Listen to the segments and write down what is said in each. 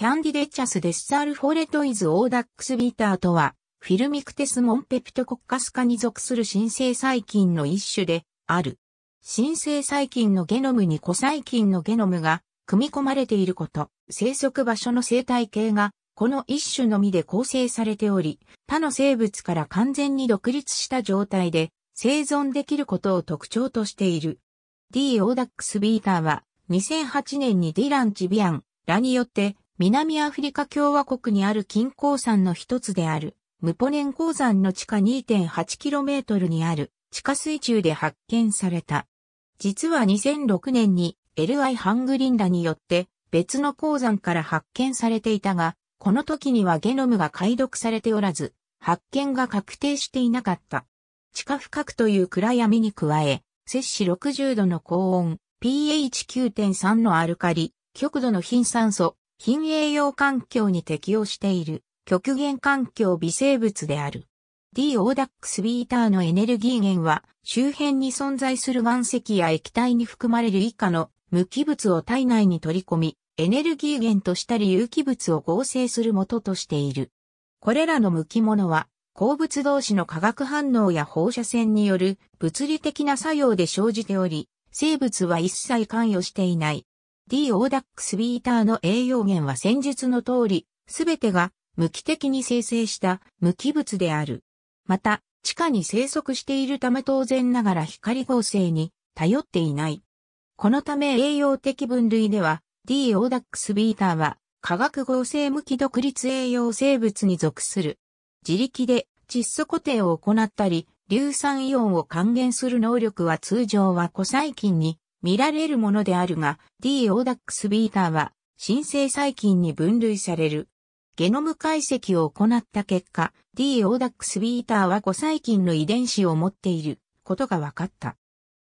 キャンディデッチャスデス・サルフォレトイズオーダックスビーターとは、フィルミクテスモンペプトコッカスカに属する新生細菌の一種である。新生細菌のゲノムに古細菌のゲノムが組み込まれていること、生息場所の生態系がこの一種のみで構成されており、他の生物から完全に独立した状態で生存できることを特徴としている。D. オーダックスビーターは2008年にディラン・チビアンらによって南アフリカ共和国にある金鉱山の一つである、ムポネン鉱山の地下 2.8km にある地下水中で発見された。実は2006年に LI ハングリンダによって別の鉱山から発見されていたが、この時にはゲノムが解読されておらず、発見が確定していなかった。地下深くという暗闇に加え、摂氏60度の高温、pH9.3 のアルカリ、極度の貧酸素、貧栄養環境に適応している極限環境微生物である。D オーダックスビーターのエネルギー源は周辺に存在する岩石や液体に含まれる以下の無機物を体内に取り込み、エネルギー源としたり有機物を合成する元としている。これらの無機物は、鉱物同士の化学反応や放射線による物理的な作用で生じており、生物は一切関与していない。D オーダックスビーターの栄養源は戦術の通り、すべてが無機的に生成した無機物である。また、地下に生息しているため当然ながら光合成に頼っていない。このため栄養的分類では D オーダックスビーターは化学合成無機独立栄養生物に属する。自力で窒素固定を行ったり、硫酸イオンを還元する能力は通常は古細菌に見られるものであるが、D オーダックスビーターは、新生細菌に分類される。ゲノム解析を行った結果、D オーダックスビーターは5細菌の遺伝子を持っていることが分かった。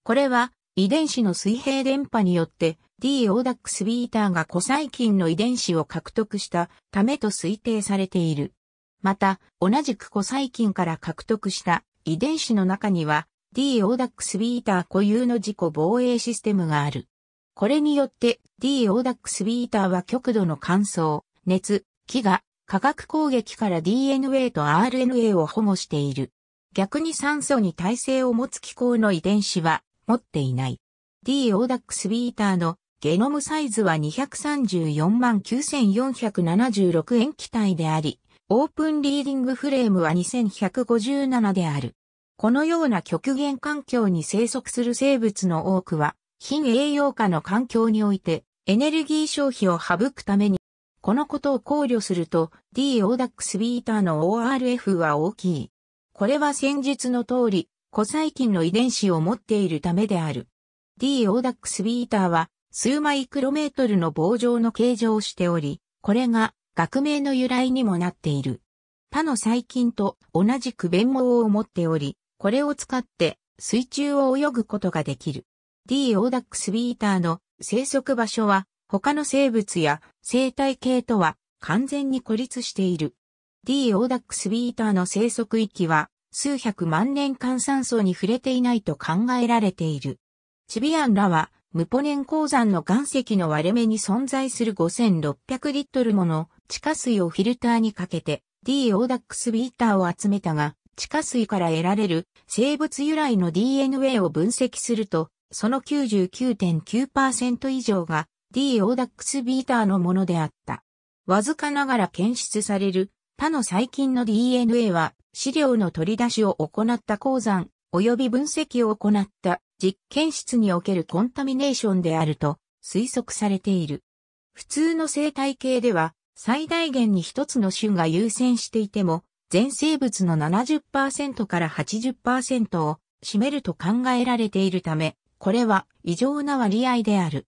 これは、遺伝子の水平電波によって D オーダックスビーターが5細菌の遺伝子を獲得したためと推定されている。また、同じく5細菌から獲得した遺伝子の中には D オーダックスビーター固有の自己防衛システムがある。これによって D オーダックスビーターは極度の乾燥、熱、飢餓、化学攻撃から DNA と RNA を保護している。逆に酸素に耐性を持つ気候の遺伝子は持っていない。D オーダックスビーターのゲノムサイズは234万9476円機体であり、オープンリーディングフレームは2157である。このような極限環境に生息する生物の多くは、非栄養化の環境において、エネルギー消費を省くために、このことを考慮すると、d o d a x ーの ORF は大きい。これは先述の通り、古細菌の遺伝子を持っているためである。d o d a x ーは、数マイクロメートルの棒状の形状をしており、これが学名の由来にもなっている。他の細菌と同じく弁毛を持っており、これを使って水中を泳ぐことができる。D オーダックスビーターの生息場所は他の生物や生態系とは完全に孤立している。D オーダックスビーターの生息域は数百万年間酸素に触れていないと考えられている。チビアンらはムポネン鉱山の岩石の割れ目に存在する5600リットルもの地下水をフィルターにかけて D オーダックスビーターを集めたが、地下水から得られる生物由来の DNA を分析すると、その99.9%以上が D オーダックスビーターのものであった。わずかながら検出される他の細菌の DNA は資料の取り出しを行った鉱山及び分析を行った実験室におけるコンタミネーションであると推測されている。普通の生態系では最大限に一つの種が優先していても全生物の70%から80%を占めると考えられているため、これは異常な割合である。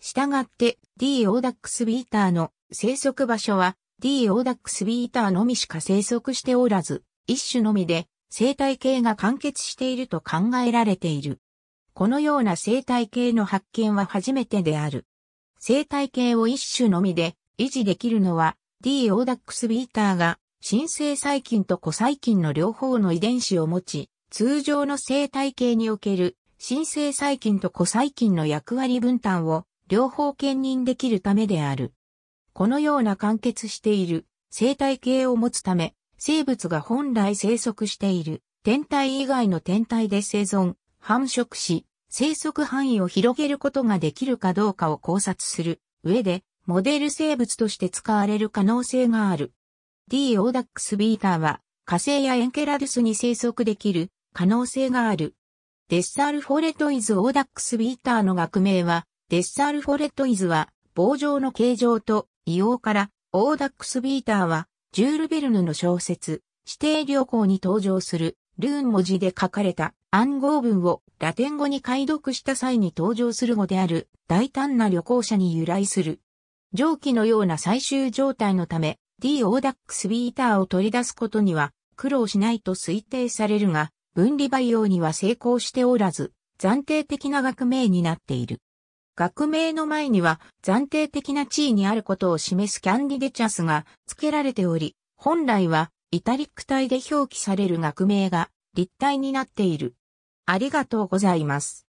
したがって D オーダックスビーターの生息場所は D オーダックスビーターのみしか生息しておらず、一種のみで生態系が完結していると考えられている。このような生態系の発見は初めてである。生態系を一種のみで維持できるのは D オーダックスビーターが新生細菌と古細菌の両方の遺伝子を持ち、通常の生態系における新生細菌と古細菌の役割分担を両方兼任できるためである。このような完結している生態系を持つため、生物が本来生息している天体以外の天体で生存、繁殖し、生息範囲を広げることができるかどうかを考察する上で、モデル生物として使われる可能性がある。D. オーダックスビーターは火星やエンケラドゥスに生息できる可能性がある。デッサールフォレトイズオーダックスビーターの学名は、デッサールフォレトイズは棒状の形状と異様から、オーダックスビーターは、ジュール・ベルヌの小説、指定旅行に登場する、ルーン文字で書かれた暗号文をラテン語に解読した際に登場する語である大胆な旅行者に由来する。蒸気のような最終状態のため、D オーダックスビーターを取り出すことには苦労しないと推定されるが、分離培養には成功しておらず、暫定的な学名になっている。学名の前には暫定的な地位にあることを示すキャンディデチャスが付けられており、本来はイタリック体で表記される学名が立体になっている。ありがとうございます。